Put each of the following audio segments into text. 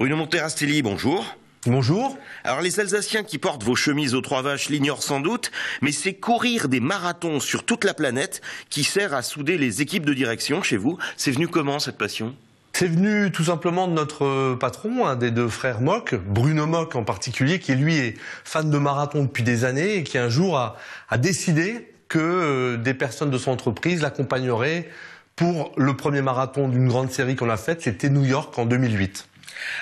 Bruno Monterastelli, bonjour. Bonjour. Alors les Alsaciens qui portent vos chemises aux trois vaches l'ignorent sans doute, mais c'est courir des marathons sur toute la planète qui sert à souder les équipes de direction chez vous. C'est venu comment cette passion c'est venu tout simplement de notre euh, patron, un des deux frères Mock, Bruno Mock en particulier, qui lui est fan de marathon depuis des années et qui un jour a, a décidé que euh, des personnes de son entreprise l'accompagneraient pour le premier marathon d'une grande série qu'on a faite, c'était New York en 2008.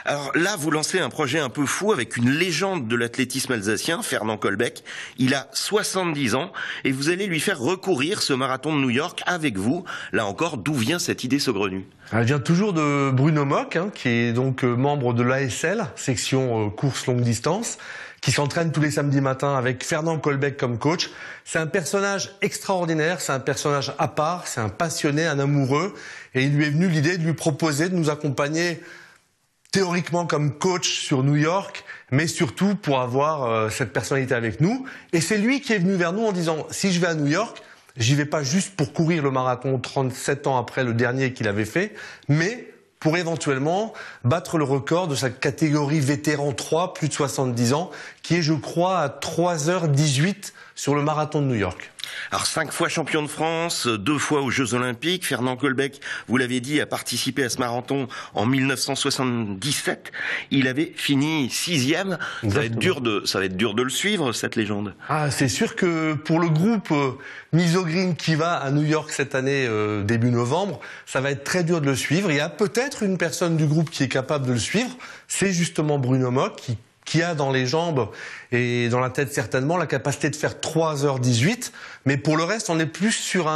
Alors là, vous lancez un projet un peu fou avec une légende de l'athlétisme alsacien, Fernand Colbeck. Il a 70 ans et vous allez lui faire recourir ce marathon de New York avec vous. Là encore, d'où vient cette idée saugrenue Elle vient toujours de Bruno Mock, hein, qui est donc euh, membre de l'ASL, section euh, course longue distance qui s'entraîne tous les samedis matins avec Fernand Colbeck comme coach. C'est un personnage extraordinaire, c'est un personnage à part, c'est un passionné, un amoureux, et il lui est venu l'idée de lui proposer de nous accompagner théoriquement comme coach sur New York, mais surtout pour avoir euh, cette personnalité avec nous. Et c'est lui qui est venu vers nous en disant, si je vais à New York, j'y vais pas juste pour courir le marathon 37 ans après le dernier qu'il avait fait, mais pour éventuellement battre le record de sa catégorie vétéran 3, plus de 70 ans, qui est, je crois, à 3h18 sur le marathon de New York. Alors cinq fois champion de France, deux fois aux Jeux Olympiques. Fernand Colbec, vous l'avez dit, a participé à ce marathon en 1977. Il avait fini sixième. Ça va être dur de, ça va être dur de le suivre cette légende. Ah, c'est sûr que pour le groupe euh, Misogreen qui va à New York cette année euh, début novembre, ça va être très dur de le suivre. Il y a peut-être une personne du groupe qui est capable de le suivre. C'est justement Bruno Mock qui qui a dans les jambes et dans la tête certainement la capacité de faire 3h18. Mais pour le reste, on est plus sur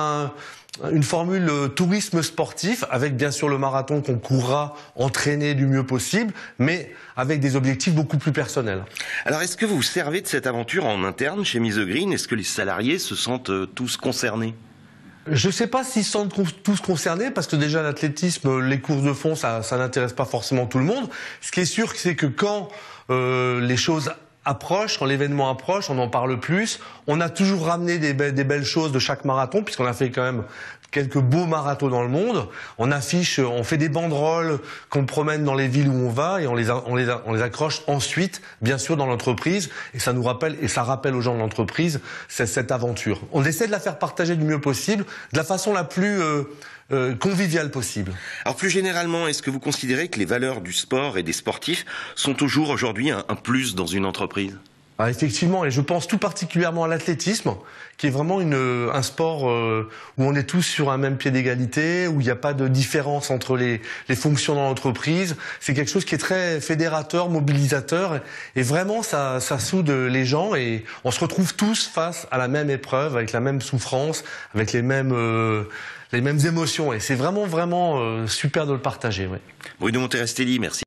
une formule euh, tourisme sportif avec bien sûr le marathon qu'on courra entraîner du mieux possible, mais avec des objectifs beaucoup plus personnels. Alors est-ce que vous vous servez de cette aventure en interne chez Mise Green Est-ce que les salariés se sentent euh, tous concernés je ne sais pas s'ils sont tous concernés, parce que déjà l'athlétisme, les courses de fond, ça, n'intéresse pas forcément tout le monde. Ce qui est sûr, c'est que quand euh, les choses approche, quand l'événement approche, on en parle plus. On a toujours ramené des, belles choses de chaque marathon, puisqu'on a fait quand même quelques beaux marathons dans le monde. On affiche, euh, on fait des banderoles qu'on promène dans les villes où on va et on les, on les, on les accroche ensuite, bien sûr, dans l'entreprise. Et ça nous rappelle, et ça rappelle aux gens de l'entreprise cette aventure. On essaie de la faire partager du mieux possible, de la façon la plus... Euh, euh, convivial possible. Alors plus généralement, est-ce que vous considérez que les valeurs du sport et des sportifs sont toujours aujourd'hui un plus dans une entreprise ah, effectivement, et je pense tout particulièrement à l'athlétisme, qui est vraiment une, euh, un sport euh, où on est tous sur un même pied d'égalité, où il n'y a pas de différence entre les, les fonctions dans l'entreprise. C'est quelque chose qui est très fédérateur, mobilisateur, et vraiment ça, ça soude les gens, et on se retrouve tous face à la même épreuve, avec la même souffrance, avec les mêmes... Euh, les mêmes émotions et c'est vraiment vraiment super de le partager. Oui Bruno Monterestelli, merci.